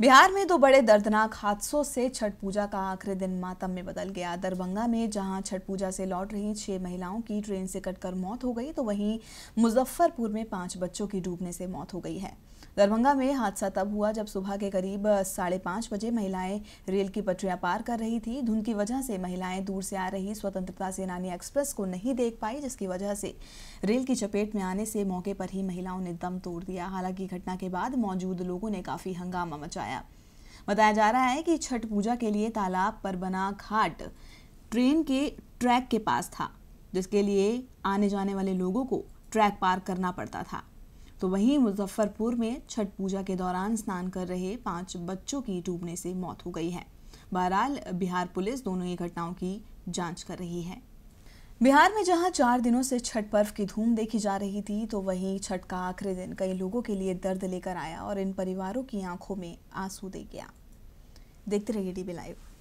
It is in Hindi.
बिहार में दो बड़े दर्दनाक हादसों से छठ पूजा का आखिरी दिन मातम में बदल गया दरभंगा में जहां छठ पूजा से लौट रही छह महिलाओं की ट्रेन से कटकर मौत हो गई तो वहीं मुजफ्फरपुर में पांच बच्चों की डूबने से मौत हो गई है दरभंगा में हादसा तब हुआ जब सुबह के करीब साढ़े पांच बजे महिलाएं रेल की पटरियां पार कर रही थी धुंध की वजह से महिलाएं दूर से आ रही स्वतंत्रता सेनानी एक्सप्रेस को नहीं देख पाई जिसकी वजह से रेल की चपेट में आने से मौके पर ही महिलाओं ने दम तोड़ दिया हालांकि घटना के बाद मौजूद लोगों ने काफी हंगामा मचाया बताया बताया जा रहा है कि छठ पूजा के लिए तालाब पर बना घाट ट्रेन के ट्रैक के पास था जिसके लिए आने जाने वाले लोगों को ट्रैक पार करना पड़ता था तो वहीं मुजफ्फरपुर में छठ पूजा के दौरान स्नान कर रहे पांच बच्चों की डूबने से मौत हो गई है बहरहाल बिहार पुलिस दोनों ही घटनाओं की जांच कर रही है बिहार में जहां चार दिनों से छठ पर्व की धूम देखी जा रही थी तो वहीं छठ का आखिरी दिन कई लोगों के लिए दर्द लेकर आया और इन परिवारों की आंखों में आंसू दे गया देखते रहिए डीबी लाइव